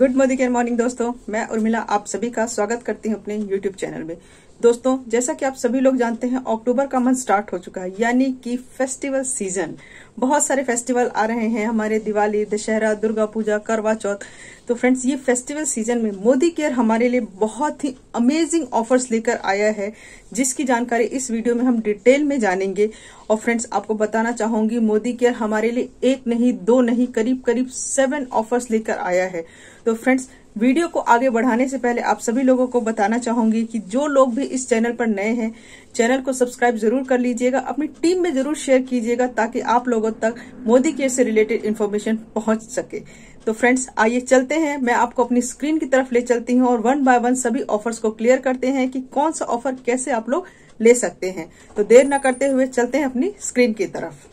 good Modi care morning दोस्तों मैं उर्मिला आप सभी का स्वागत करती हूँ अपने यूट्यूब चैनल में दोस्तों जैसा कि आप सभी लोग जानते हैं अक्टूबर का मंथ स्टार्ट हो चुका है यानी कि फेस्टिवल सीजन बहुत सारे फेस्टिवल आ रहे हैं हमारे दिवाली दशहरा दुर्गा पूजा करवा चौथ तो फ्रेंड्स ये फेस्टिवल सीजन में मोदी केयर हमारे लिए बहुत ही अमेजिंग ऑफर्स लेकर आया है जिसकी जानकारी इस वीडियो में हम डिटेल में जानेंगे और फ्रेंड्स आपको बताना चाहूंगी मोदी केयर हमारे लिए एक नहीं दो नहीं करीब करीब सेवन ऑफर्स लेकर आया है तो फ्रेंड्स वीडियो को आगे बढ़ाने से पहले आप सभी लोगों को बताना चाहूंगी कि जो लोग भी इस चैनल पर नए हैं चैनल को सब्सक्राइब जरूर कर लीजिएगा अपनी टीम में जरूर शेयर कीजिएगा ताकि आप लोगों तक मोदी केयर से रिलेटेड इन्फॉर्मेशन पहुंच सके तो फ्रेंड्स आइए चलते हैं मैं आपको अपनी स्क्रीन की तरफ ले चलती हूँ और वन बाय वन सभी ऑफर्स को क्लियर करते हैं कि कौन सा ऑफर कैसे आप लोग ले सकते हैं तो देर न करते हुए चलते हैं अपनी स्क्रीन की तरफ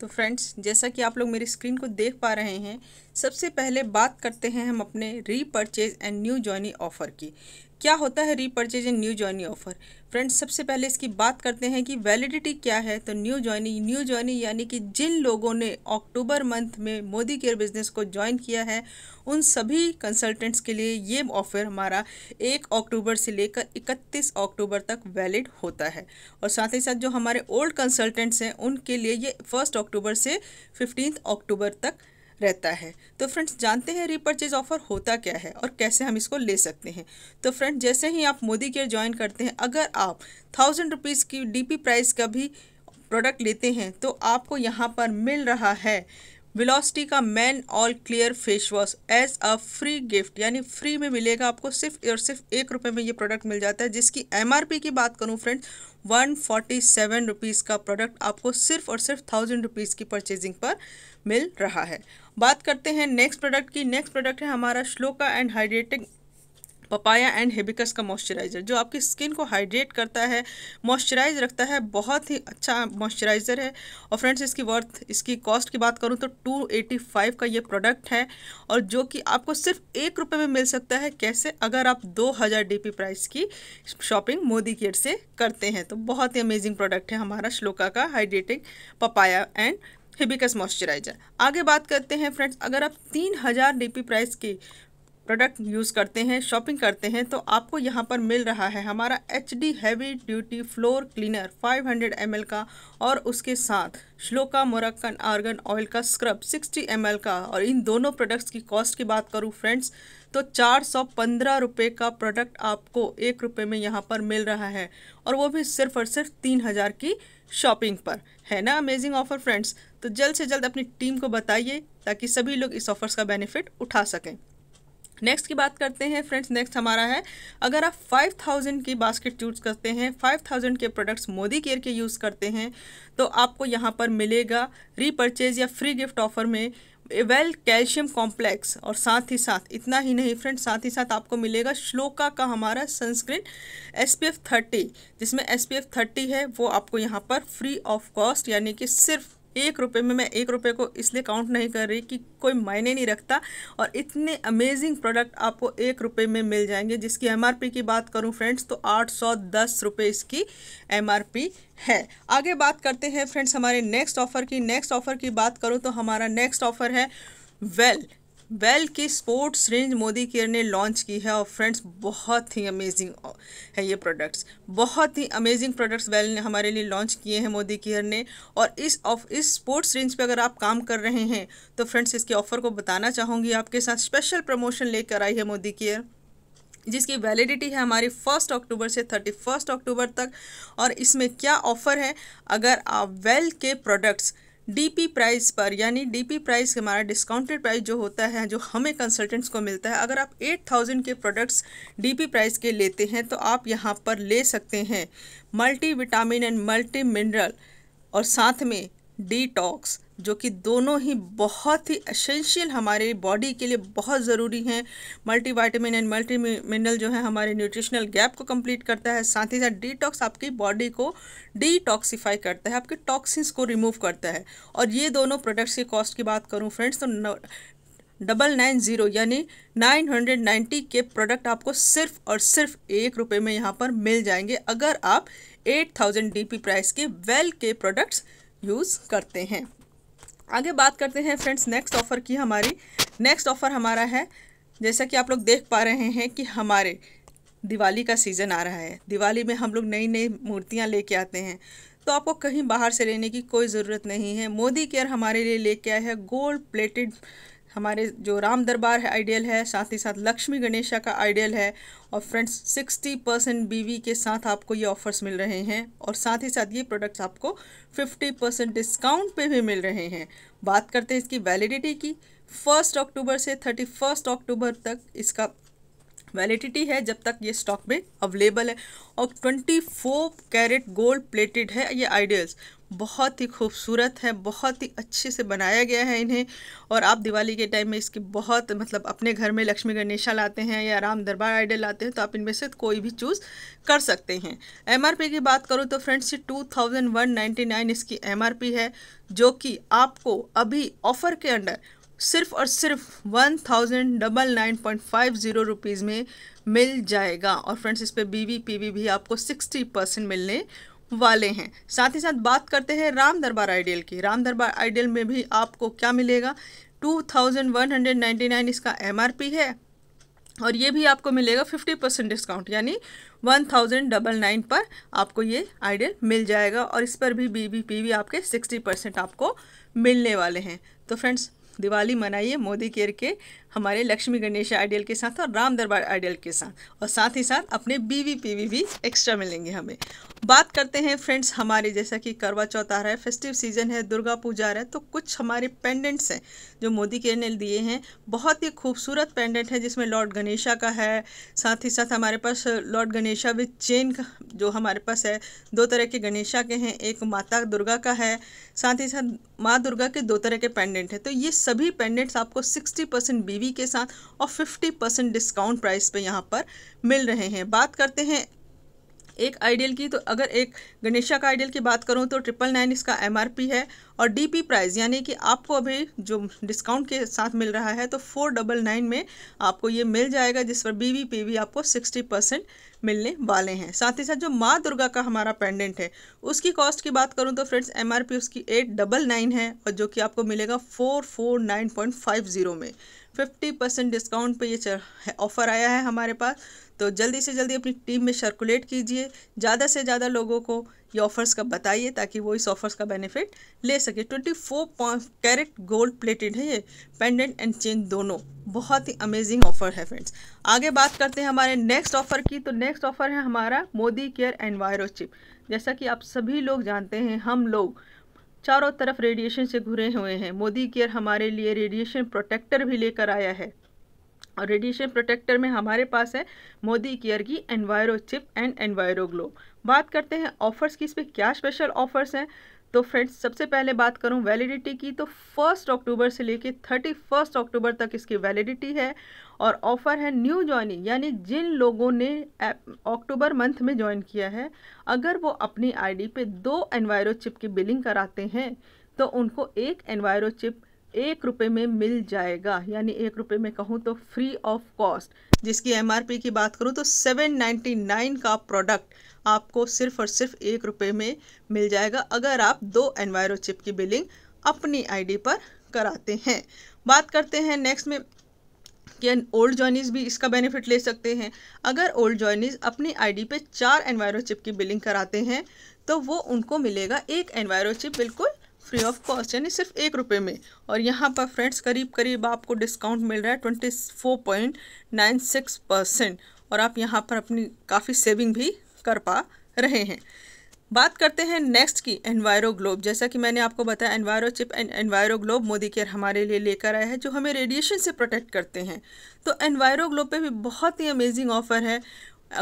तो फ्रेंड्स जैसा कि आप लोग मेरी स्क्रीन को देख पा रहे हैं सबसे पहले बात करते हैं हम अपने purchase and new joinee offer की क्या होता है purchase and new joinee offer friends सबसे पहले इसकी बात करते हैं कि वैलिडिटी क्या है तो न्यू जॉइनी न्यू जॉइनी यानी कि जिन लोगों ने अक्टूबर मंथ में मोदी केयर बिजनेस को ज्वाइन किया है उन सभी कंसल्टेंट्स के लिए ये ऑफ़र हमारा एक अक्टूबर से लेकर इकतीस अक्टूबर तक वैलिड होता है और साथ ही साथ जो हमारे ओल्ड कंसल्टेंट्स हैं उनके लिए ये फर्स्ट अक्टूबर से फिफ्टीन अक्टूबर तक रहता है तो फ्रेंड्स जानते हैं रीपर्चेज ऑफर होता क्या है और कैसे हम इसको ले सकते हैं तो फ्रेंड्स जैसे ही आप मोदी केयर ज्वाइन करते हैं अगर आप थाउजेंड रुपीज़ की डी प्राइस का भी प्रोडक्ट लेते हैं तो आपको यहाँ पर मिल रहा है वेलोसिटी का man all clear face wash as a free gift यानी फ्री में मिलेगा आपको सिर्फ और सिर्फ एक रुपये में ये प्रोडक्ट मिल जाता है जिसकी एमआरपी की बात करूँ friends one forty seven rupees का प्रोडक्ट आपको सिर्फ और सिर्फ थाउजेंड रुपीज़ की परचेजिंग पर मिल रहा है बात करते हैं नेक्स्ट प्रोडक्ट की नेक्स्ट प्रोडक्ट है हमारा Shloka and hydrating papaya and hibiscus का मॉइस्चराइज़र जो आपकी स्किन को हाइड्रेट करता है मॉइस्चराइज रखता है बहुत ही अच्छा मॉइस्चराइज़र है और फ्रेंड्स इसकी वर्थ इसकी कॉस्ट की बात करूँ तो टू एटी फाइव का ये प्रोडक्ट है और जो कि आपको सिर्फ एक रुपये में मिल सकता है कैसे अगर आप दो हज़ार डी पी प्राइस की शॉपिंग मोदी केयर से करते हैं तो बहुत ही अमेजिंग प्रोडक्ट है हमारा श्लोका का hydrating papaya and hibiscus moisturiser आगे बात करते हैं फ्रेंड्स अगर आप तीन हज़ार डी प्राइस की प्रोडक्ट यूज़ करते हैं शॉपिंग करते हैं तो आपको यहाँ पर मिल रहा है हमारा H D heavy duty floor cleaner 500 hundred का और उसके साथ श्लोका मोरक्कन आर्गन ऑयल का स्क्रब 60 एम का और इन दोनों प्रोडक्ट्स की कॉस्ट की बात करूँ फ्रेंड्स तो चार सौ पंद्रह रुपये का प्रोडक्ट आपको एक रुपये में यहाँ पर मिल रहा है और वो भी सिर्फ और सिर्फ तीन हज़ार की शॉपिंग पर है ना अमेजिंग ऑफर फ्रेंड्स तो जल्द से जल्द अपनी टीम को बताइए ताकि सभी लोग इस ऑफर्स का बेनिफिट उठा सकें नेक्स्ट की बात करते हैं फ्रेंड्स नेक्स्ट हमारा है अगर आप 5000 की बास्केट यूज़ करते हैं 5000 के प्रोडक्ट्स मोदी केयर के यूज़ करते हैं तो आपको यहाँ पर मिलेगा रीपर्चेज या फ्री गिफ्ट ऑफर में वेल कैल्शियम कॉम्प्लेक्स और साथ ही साथ इतना ही नहीं फ्रेंड्स साथ ही साथ आपको मिलेगा श्लोका का हमारा sunscreen S P F thirty जिसमें एस पी एफ थर्टी है वो आपको यहाँ पर फ्री ऑफ कॉस्ट यानी कि सिर्फ एक रुपये में मैं एक रुपये को इसलिए काउंट नहीं कर रही कि कोई मायने नहीं रखता और इतने अमेजिंग प्रोडक्ट आपको एक रुपये में मिल जाएंगे जिसकी एम की बात करूँ फ्रेंड्स तो आठ सौ दस रुपये इसकी एम है आगे बात करते हैं फ्रेंड्स हमारे नेक्स्ट ऑफ़र की नेक्स्ट ऑफ़र की बात करूँ तो हमारा नेक्स्ट ऑफ़र है वेल well, बेल की स्पोर्ट्स रेंज मोदी केयर ने लॉन्च की है और फ्रेंड्स बहुत ही अमेजिंग है ये प्रोडक्ट्स बहुत ही अमेजिंग प्रोडक्ट्स बेल ने हमारे लिए लॉन्च किए हैं मोदी केयर ने और इस ऑफ इस स्पोर्ट्स रेंज पे अगर आप काम कर रहे हैं तो फ्रेंड्स इसके ऑफ़र को बताना चाहूँगी आपके साथ स्पेशल प्रमोशन लेकर आई है मोदी केयर जिसकी वैलिडिटी है हमारी फर्स्ट अक्टूबर से थर्टी फर्स्ट अक्टूबर तक और इसमें क्या ऑफ़र है अगर आप वेल के प्रोडक्ट्स डीपी प्राइस पर यानी डीपी प्राइस हमारा डिस्काउंटेड प्राइस जो होता है जो हमें कंसल्टेंट्स को मिलता है अगर आप एट थाउजेंड के प्रोडक्ट्स डीपी प्राइस के लेते हैं तो आप यहाँ पर ले सकते हैं multivitamin and multimineral और साथ में डिटॉक्स जो कि दोनों ही बहुत ही असेंशियल हमारे बॉडी के लिए बहुत ज़रूरी हैं मल्टीवाइटामिन एंड मल्टी मिनरल जो है हमारे न्यूट्रिशनल गैप को कंप्लीट करता है साथ ही साथ डिटॉक्स आपकी बॉडी को डिटॉक्सीफाई करता है आपके टॉक्सिन्स को रिमूव करता है और ये दोनों प्रोडक्ट्स की कॉस्ट की बात करूँ फ्रेंड्स तो डबल नाइन ज़ीरो यानी नाइन हंड्रेड नाइन्टी के प्रोडक्ट आपको सिर्फ और सिर्फ एक रुपये में यहाँ पर मिल जाएंगे अगर आप eight thousand D P price के वेल के प्रोडक्ट्स यूज़ करते हैं आगे बात करते हैं फ्रेंड्स नेक्स्ट ऑफ़र की हमारी नेक्स्ट ऑफ़र हमारा है जैसा कि आप लोग देख पा रहे हैं कि हमारे दिवाली का सीज़न आ रहा है दिवाली में हम लोग नई नई मूर्तियाँ लेके आते हैं तो आपको कहीं बाहर से लेने की कोई ज़रूरत नहीं है मोदी केयर हमारे लिए लेके आया है गोल्ड प्लेटेड हमारे जो राम दरबार है आइडियल है साथ ही साथ लक्ष्मी गणेशा का आइडियल है और फ्रेंड्स सिक्सटी परसेंट बी के साथ आपको ये ऑफर्स मिल रहे हैं और साथ ही साथ ये प्रोडक्ट्स आपको फिफ्टी परसेंट डिस्काउंट पे भी मिल रहे हैं बात करते हैं इसकी वैलिडिटी की फर्स्ट अक्टूबर से थर्टी फर्स्ट अक्टूबर तक इसका वैलिडिटी है जब तक ये स्टॉक में अवेलेबल है और 24 कैरेट गोल्ड प्लेटेड है ये आइडियल्स बहुत ही खूबसूरत है बहुत ही अच्छे से बनाया गया है इन्हें और आप दिवाली के टाइम में इसकी बहुत मतलब अपने घर में लक्ष्मी गणेशा लाते हैं या राम दरबार आइडल लाते हैं तो आप इनमें से कोई भी चूज़ कर सकते हैं एम की बात करूँ तो फ्रेंड्स ये टू थाउजेंड वन नाइन इसकी एम है जो कि आपको अभी ऑफ़र के अंडर सिर्फ और सिर्फ one thousand double nine point five zero rupees में मिल जाएगा और फ्रेंड्स इस पर बी वी पी वी भी आपको सिक्सटी परसेंट मिलने वाले हैं साथ ही साथ बात करते हैं राम दरबार आइडियल की राम दरबार आइडियल में भी आपको क्या मिलेगा two thousand one hundred ninety nine इसका एम आर पी है और ये भी आपको मिलेगा फिफ्टी परसेंट डिस्काउंट यानी वन थाउजेंड डबल नाइन पर आपको ये आइडियल मिल जाएगा और इस पर भी बी बी पी भी आपके सिक्सटी परसेंट आपको मिलने वाले हैं तो फ्रेंड्स दिवाली मनाइए मोदी केयर के हमारे लक्ष्मी गणेश आइडियल के साथ और राम दरबार आइडियल के साथ और साथ ही साथ अपने बीवी पीवी भी एक्स्ट्रा मिलेंगे हमें बात करते हैं फ्रेंड्स हमारे जैसा कि करवा चौथ आ रहा है फेस्टिव सीजन है दुर्गा पूजा आ रहा है तो कुछ हमारे पेंडेंट्स हैं जो मोदी केयर ने दिए हैं बहुत ही खूबसूरत पेंडेंट है जिसमें लॉर्ड गणेशा का है साथ ही साथ हमारे पास लॉर्ड गणेशा विद चेन का जो हमारे पास है दो तरह के गणेशा के हैं एक माता दुर्गा का है साथ ही साथ माँ दुर्गा के दो तरह के पेंडेंट हैं तो ये सभी पेंडेंट्स आपको 60 परसेंट बीवी के साथ और 50 परसेंट डिस्काउंट प्राइस पे यहाँ पर मिल रहे हैं बात करते हैं एक आइडियल की तो अगर एक गणेशा का आइडियल की बात करूँ तो ट्रिपल नाइन इसका एम है और डी पी प्राइज़ यानी कि आपको अभी जो डिस्काउंट के साथ मिल रहा है तो फोर डबल नाइन में आपको ये मिल जाएगा जिस पर बी वी पी वी आपको सिक्सटी परसेंट मिलने वाले हैं साथ ही साथ जो माँ दुर्गा का हमारा पेंडेंट है उसकी कॉस्ट की बात करूँ तो फ्रेंड्स एम आर पी उसकी एट डबल नाइन है और जो कि आपको मिलेगा four four nine point five zero में फिफ्टी परसेंट डिस्काउंट पर यह ऑफ़र आया है हमारे पास तो जल्दी से जल्दी अपनी टीम में सर्कुलेट कीजिए ज़्यादा से ज़्यादा लोगों को ये ऑफ़र्स का बताइए ताकि वो इस ऑफ़र्स का बेनिफिट ले सके twenty four carat gold plated है ये पेंडेंट एंड चेन दोनों बहुत ही अमेजिंग ऑफ़र है फ्रेंड्स आगे बात करते हैं हमारे नेक्स्ट ऑफ़र की तो नेक्स्ट ऑफ़र है हमारा मोदी केयर एनवायरो चिप जैसा कि आप सभी लोग जानते हैं हम लोग चारों तरफ रेडिएशन से घुरे हुए हैं मोदी केयर हमारे लिए रेडिएशन प्रोटेक्टर भी लेकर आया है और रेडिएशन प्रोटेक्टर में हमारे पास है मोदी केयर की enviro chip and enviro glow बात करते हैं ऑफर्स की इस पर क्या स्पेशल ऑफर्स हैं तो फ्रेंड्स सबसे पहले बात करूं वैलिडिटी की तो फर्स्ट अक्टूबर से लेके थर्टी फर्स्ट अक्टूबर तक इसकी वैलिडिटी है और ऑफ़र है न्यू ज्वाइनिंग यानी जिन लोगों ने अक्टूबर मंथ में ज्वाइन किया है अगर वो अपनी आईडी पे दो एनवायरो चिप की बिलिंग कराते हैं तो उनको एक एनवायरो चिप एक रुपये में मिल जाएगा यानी एक रुपये में कहूँ तो फ्री ऑफ कॉस्ट जिसकी एमआरपी की बात करूँ तो सेवन नाइन्टी नाइन का प्रोडक्ट आपको सिर्फ और सिर्फ एक रुपये में मिल जाएगा अगर आप दो एनवायरो चिप की बिलिंग अपनी आईडी पर कराते हैं बात करते हैं नेक्स्ट में कि ओल्ड जॉइनिज भी इसका बेनिफिट ले सकते हैं अगर ओल्ड जॉइनिज अपनी आईडी पे चार एनवायरो चिप की बिलिंग कराते हैं तो वो उनको मिलेगा एक एनवायरो चिप बिल्कुल फ्री ऑफ कॉस्ट यानी सिर्फ एक रुपये में और यहाँ पर फ्रेंड्स करीब करीब आपको डिस्काउंट मिल रहा है twenty four point nine six percent और आप यहाँ पर अपनी काफ़ी सेविंग भी कर पा रहे हैं बात करते हैं नेक्स्ट की एनवायरो ग्लोब जैसा कि मैंने आपको बताया enviro chip and enviro globe Modi care हमारे लिए लेकर आया है जो हमें रेडिएशन से प्रोटेक्ट करते हैं तो एनवायरो ग्लोब पे भी बहुत ही अमेजिंग ऑफर है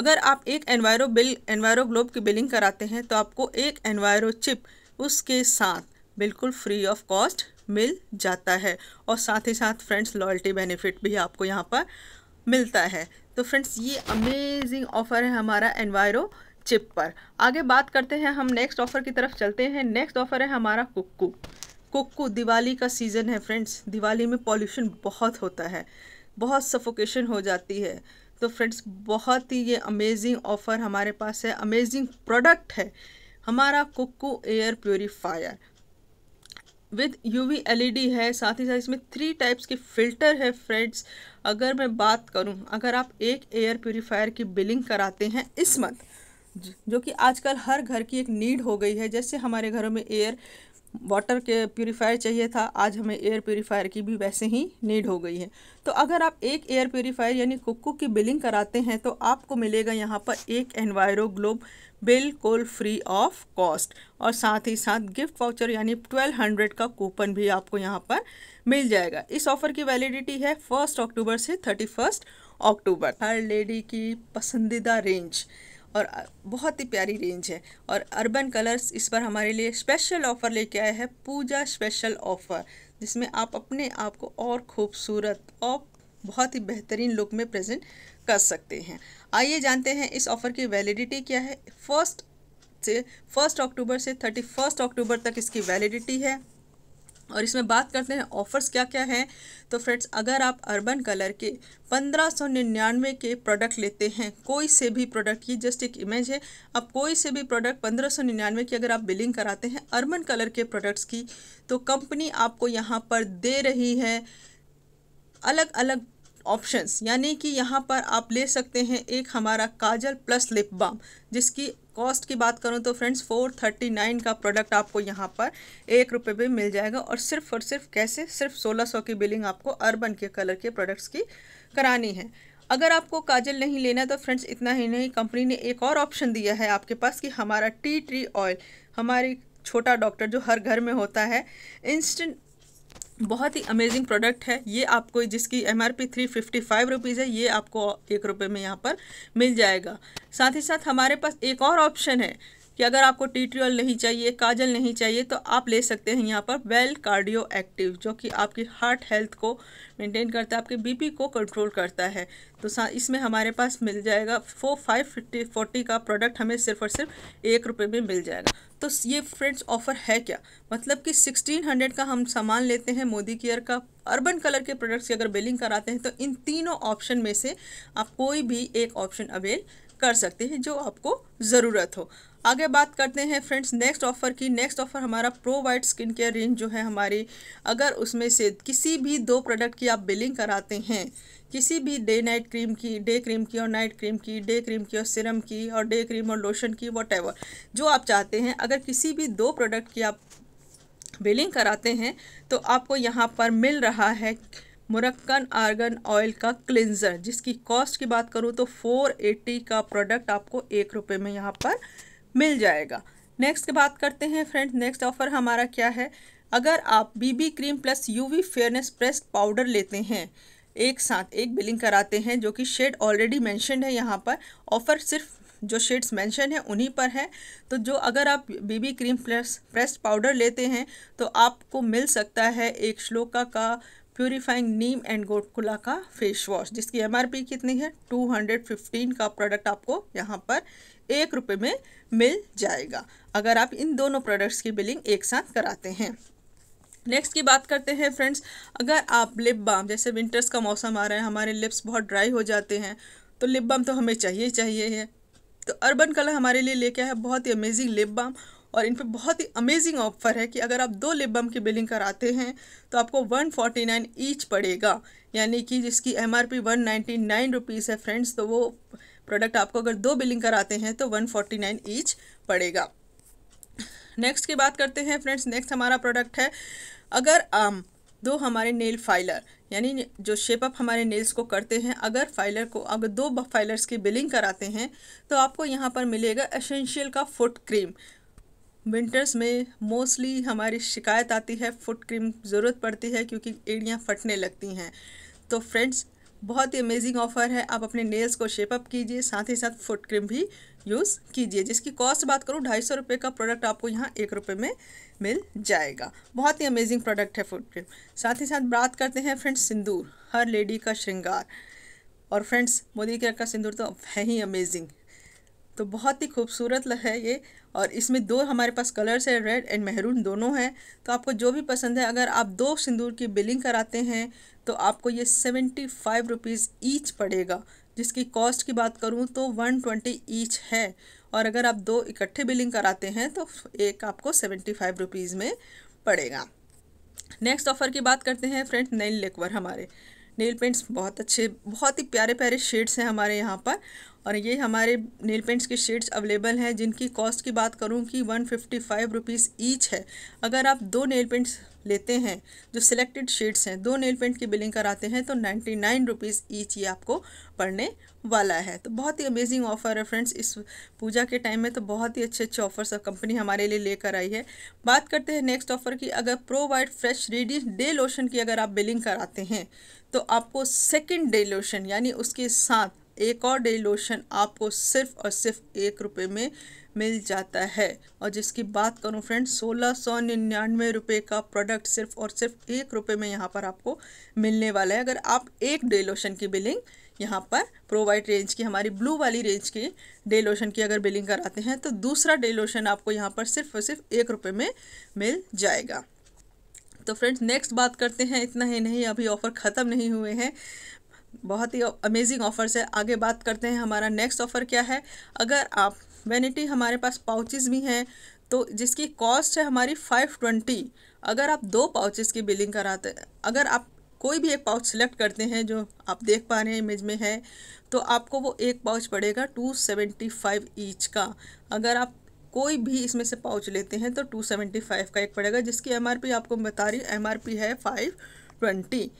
अगर आप एक एनवायरो बिल एनवायरो ग्लोब की बिलिंग कराते हैं तो आपको एक एनवायरो चिप उसके साथ बिल्कुल फ्री ऑफ कॉस्ट मिल जाता है और साथ ही साथ फ्रेंड्स लॉयल्टी बेनिफिट भी आपको यहाँ पर मिलता है तो फ्रेंड्स ये अमेजिंग ऑफ़र है हमारा एनवायरो चिप पर आगे बात करते हैं हम नेक्स्ट ऑफ़र की तरफ चलते हैं नेक्स्ट ऑफ़र है हमारा कुक्कू कुक्कू दिवाली का सीज़न है फ्रेंड्स दिवाली में पॉल्यूशन बहुत होता है बहुत सफोकेशन हो जाती है तो फ्रेंड्स बहुत ही ये अमेजिंग ऑफ़र हमारे पास है अमेजिंग प्रोडक्ट है हमारा cuckoo air purifier with UV LED है साथ ही साथ इसमें थ्री टाइप्स के फ़िल्टर है फ्रेंड्स अगर मैं बात करूं अगर आप एक एयर प्योरीफायर की बिलिंग कराते हैं इस मंथ जो कि आजकल हर घर की एक नीड हो गई है जैसे हमारे घरों में एयर वाटर के प्योरीफायर चाहिए था आज हमें एयर प्योरीफायर की भी वैसे ही नीड हो गई है तो अगर आप एक एयर प्योरीफायर यानी कुकू की बिलिंग कराते हैं तो आपको मिलेगा यहाँ पर एक एनवायरो ग्लोब बिल्कुल फ्री ऑफ कॉस्ट और साथ ही साथ गिफ्ट वाउचर यानी ट्वेल्व हंड्रेड का कूपन भी आपको यहाँ पर मिल जाएगा इस ऑफ़र की वैलिडिटी है फर्स्ट अक्टूबर से थर्टी फर्स्ट अक्टूबर हर लेडी की पसंदीदा रेंज और बहुत ही प्यारी रेंज है और अर्बन कलर्स इस पर हमारे लिए स्पेशल ऑफ़र लेके आया है पूजा स्पेशल ऑफ़र जिसमें आप अपने आप को और खूबसूरत और बहुत ही बेहतरीन लुक में प्रेजेंट कर सकते हैं आइए जानते हैं इस ऑफ़र की वैलिडिटी क्या है फर्स्ट से फर्स्ट अक्टूबर से थर्टी फर्स्ट अक्टूबर तक इसकी वैलिडिटी है और इसमें बात करते हैं ऑफ़र्स क्या क्या हैं तो फ्रेंड्स अगर आप अर्बन कलर के पंद्रह सौ निन्यानवे के प्रोडक्ट लेते हैं कोई से भी प्रोडक्ट की जस्ट एक इमेज है आप कोई से भी प्रोडक्ट पंद्रह सौ निन्यानवे की अगर आप बिलिंग कराते हैं अर्बन कलर के प्रोडक्ट्स की तो कंपनी आपको यहाँ पर दे रही है अलग अलग ऑप्शंस यानी कि यहाँ पर आप ले सकते हैं एक हमारा काजल प्लस लिप बाम जिसकी कॉस्ट की बात करूँ तो फ्रेंड्स फोर थर्टी नाइन का प्रोडक्ट आपको यहाँ पर एक रुपये में मिल जाएगा और सिर्फ और सिर्फ कैसे सिर्फ सोलह सौ की बिलिंग आपको अर्बन के कलर के प्रोडक्ट्स की करानी है अगर आपको काजल नहीं लेना तो फ्रेंड्स इतना ही नहीं कंपनी ने एक और ऑप्शन दिया है आपके पास कि हमारा टी ट्री ऑयल हमारी छोटा डॉक्टर जो हर घर में होता है इंस्टेंट बहुत ही अमेजिंग प्रोडक्ट है ये आपको जिसकी M R P three fifty five rupees है ये आपको एक रुपये में यहाँ पर मिल जाएगा साथ ही साथ हमारे पास एक और ऑप्शन है कि अगर आपको टी ट्रियल नहीं चाहिए काजल नहीं चाहिए तो आप ले सकते हैं यहाँ पर वेल कार्डियो एक्टिव जो कि आपकी हार्ट हेल्थ को मेंटेन करता है आपके बीपी को कंट्रोल करता है तो इसमें हमारे पास मिल जाएगा फोर फाइव फिफ्टी फोर्टी का प्रोडक्ट हमें सिर्फ और सिर्फ एक रुपये में मिल जाएगा तो ये फ्रेंड्स ऑफ़र है क्या मतलब कि सिक्सटीन हंड्रेड का हम सामान लेते हैं मोदी केयर का अर्बन कलर के प्रोडक्ट्स की अगर बिलिंग कराते हैं तो इन तीनों ऑप्शन में से आप कोई भी एक ऑप्शन अवेल कर सकते हैं जो आपको ज़रूरत हो आगे बात करते हैं फ्रेंड्स नेक्स्ट ऑफर की नेक्स्ट ऑफर हमारा pro white skin care range जो है हमारी अगर उसमें से किसी भी दो प्रोडक्ट की आप बिलिंग कराते हैं किसी भी डे नाइट क्रीम की डे क्रीम की और नाइट क्रीम की डे क्रीम की और सिरम की और डे क्रीम और लोशन की वट जो आप चाहते हैं अगर किसी भी दो प्रोडक्ट की आप बिलिंग कराते हैं तो आपको यहाँ पर मिल रहा है मुरक्कन आर्गन ऑयल का क्लिनज़र जिसकी कॉस्ट की बात करूँ तो 480 का प्रोडक्ट आपको एक रुपये में यहाँ पर मिल जाएगा नेक्स्ट बात करते हैं फ्रेंड नेक्स्ट ऑफर हमारा क्या है अगर आप BB cream plus UV fairness pressed powder लेते हैं एक साथ एक बिलिंग कराते हैं जो कि शेड ऑलरेडी मैंशन है यहाँ पर ऑफ़र सिर्फ जो शेड्स मेंशन है उन्हीं पर है तो जो अगर आप BB cream plus pressed powder लेते हैं तो आपको मिल सकता है एक श्लोका का प्योरीफाइंग नीम एंड गोटकुला का फेस वॉश जिसकी एमआरपी कितनी है टू हंड्रेड फिफ्टीन का प्रोडक्ट आपको यहाँ पर एक रुपये में मिल जाएगा अगर आप इन दोनों प्रोडक्ट्स की बिलिंग एक साथ कराते हैं नेक्स्ट की बात करते हैं फ्रेंड्स अगर आप लिप बाम जैसे विंटर्स का मौसम आ रहा है हमारे लिप्स बहुत ड्राई हो जाते हैं तो लिप बाम तो हमें चाहिए चाहिए है तो अर्बन कलर हमारे लिए लेके आया है बहुत ही अमेजिंग लिप बाम और इन पर बहुत ही अमेजिंग ऑफर है कि अगर आप दो लिप बम की बिलिंग कराते हैं तो आपको वन फोर्टी नाइन ईच पड़ेगा यानी कि जिसकी M R one ninety nine rupees है फ्रेंड्स तो वो प्रोडक्ट आपको अगर दो बिलिंग कराते हैं तो वन फोर्टी नाइन ईच पड़ेगा नेक्स्ट की बात करते हैं फ्रेंड्स नेक्स्ट हमारा प्रोडक्ट है अगर आम दो हमारे नेल फाइलर यानी जो शेपअप हमारे नेल्स को करते हैं अगर फाइलर को अगर दो फाइलर्स की बिलिंग कराते हैं तो आपको यहाँ पर मिलेगा एसेंशियल का फुट क्रीम विंटर्स में मोस्टली हमारी शिकायत आती है फुट क्रीम ज़रूरत पड़ती है क्योंकि एड़ियाँ फटने लगती हैं तो फ्रेंड्स बहुत ही अमेजिंग ऑफर है आप अपने नेल्स को शेपअप कीजिए साथ ही साथ फुट क्रीम भी यूज़ कीजिए जिसकी कॉस्ट बात करूँ ढाई सौ रुपये का प्रोडक्ट आपको यहाँ एक रुपये में मिल जाएगा बहुत ही अमेजिंग प्रोडक्ट है फुट क्रीम साथ ही साथ बात करते हैं फ्रेंड्स सिंदूर हर लेडी का श्रृंगार और फ्रेंड्स मोदी के का सिंदूर तो है ही अमेजिंग तो बहुत ही खूबसूरत है ये और इसमें दो हमारे पास कलर्स है रेड एंड मेहरून दोनों हैं तो आपको जो भी पसंद है अगर आप दो सिंदूर की बिलिंग कराते हैं तो आपको ये सेवेंटी फाइव रुपीज़ ईच पड़ेगा जिसकी कॉस्ट की बात करूँ तो वन ट्वेंटी ईच है और अगर आप दो इकट्ठे बिलिंग कराते हैं तो एक आपको सेवेंटी फाइव रुपीज़ में पड़ेगा नेक्स्ट ऑफ़र की बात करते हैं फ्रेंड नेल लेकवर हमारे नेल पेंट्स बहुत अच्छे बहुत ही प्यारे प्यारे शेड्स हैं हमारे यहाँ पर और ये हमारे नेल पेंट्स की शेड्स अवेलेबल हैं जिनकी कॉस्ट की बात करूँ कि one fifty five rupees each है अगर आप दो नेल पेंट्स लेते हैं जो सिलेक्टेड शेड्स हैं दो नेल पेंट की बिलिंग कराते हैं तो नाइन्टी नाइन रुपीज़ ईच ये आपको पड़ने वाला है तो बहुत ही अमेजिंग ऑफ़र है फ्रेंड्स इस पूजा के टाइम में तो बहुत ही अच्छे अच्छे ऑफर्स कंपनी हमारे लिए लेकर आई है बात करते हैं नेक्स्ट ऑफ़र की अगर pro white fresh ready day lotion की अगर आप बिलिंग कराते हैं तो आपको सेकेंड डे लोशन यानी उसके साथ एक और डे लोशन आपको सिर्फ और सिर्फ एक रुपये में मिल जाता है और जिसकी बात करूं फ्रेंड्स सोलह सौ निन्यानवे रुपये का प्रोडक्ट सिर्फ और सिर्फ एक रुपये में यहाँ पर आपको मिलने वाला है अगर आप एक डे लोशन की बिलिंग यहाँ पर प्रोवाइड रेंज की हमारी ब्लू वाली रेंज की डे लोशन की अगर बिलिंग कराते हैं तो दूसरा डे लोशन आपको यहाँ पर सिर्फ और सिर्फ एक रुपये में मिल जाएगा तो फ्रेंड्स नेक्स्ट बात करते हैं इतना ही नहीं अभी ऑफ़र ख़त्म नहीं हुए हैं बहुत ही अमेजिंग ऑफर्स है आगे बात करते हैं हमारा नेक्स्ट ऑफ़र क्या है अगर आप वेनिटी हमारे पास पाउचेज़ भी हैं तो जिसकी कॉस्ट है हमारी फाइव ट्वेंटी अगर आप दो पाउचेज़ की बिलिंग कराते अगर आप कोई भी एक पाउच सेलेक्ट करते हैं जो आप देख पा रहे हैं इमेज में है तो आपको वो एक पाउच पड़ेगा टू सेवेंटी फाइव ईच का अगर आप कोई भी इसमें से पाउच लेते हैं तो टू सेवेंटी फाइव का एक पड़ेगा जिसकी एमआरपी आपको बता रही एमआरपी है फाइव ट्वेंटी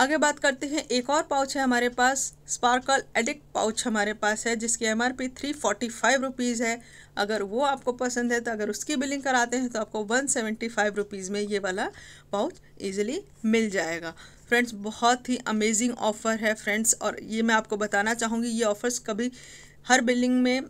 आगे बात करते हैं एक और पाउच है हमारे पास स्पार्कल एडिक्ट पाउच हमारे पास है जिसकी M R P three forty five rupees है अगर वो आपको पसंद है तो अगर उसकी बिलिंग कराते हैं तो आपको वन सेवेंटी फाइव रुपीज़ में ये वाला पाउच ईजिली मिल जाएगा फ्रेंड्स बहुत ही अमेजिंग ऑफ़र है फ्रेंड्स और ये मैं आपको बताना चाहूँगी ये ऑफ़र्स कभी हर बिल्डिंग में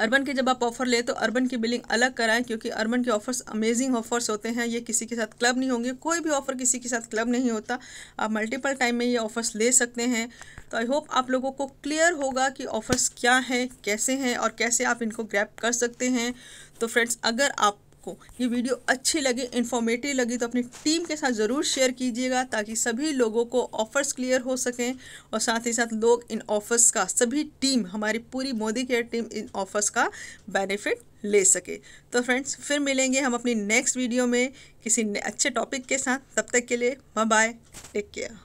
अर्बन के जब आप ऑफ़र लें तो अर्बन की बिलिंग अलग कराएं क्योंकि अर्बन के ऑफ़र्स अमेजिंग ऑफ़र्स होते हैं ये किसी के साथ क्लब नहीं होंगे कोई भी ऑफ़र किसी के साथ क्लब नहीं होता आप मल्टीपल टाइम में ये ऑफ़र्स ले सकते हैं तो आई होप आप लोगों को क्लियर होगा कि ऑफ़र्स क्या हैं कैसे हैं और कैसे आप इनको ग्रैप कर सकते हैं तो फ्रेंड्स अगर आप आपको ये वीडियो अच्छी लगी इन्फॉर्मेटिव लगी तो अपनी टीम के साथ ज़रूर शेयर कीजिएगा ताकि सभी लोगों को ऑफर्स क्लियर हो सकें और साथ ही साथ लोग इन ऑफर्स का सभी टीम हमारी पूरी मोदी केयर टीम इन ऑफर्स का बेनिफिट ले सके तो फ्रेंड्स फिर मिलेंगे हम अपनी नेक्स्ट वीडियो में किसी अच्छे टॉपिक के साथ तब तक के लिए बाय टेक केयर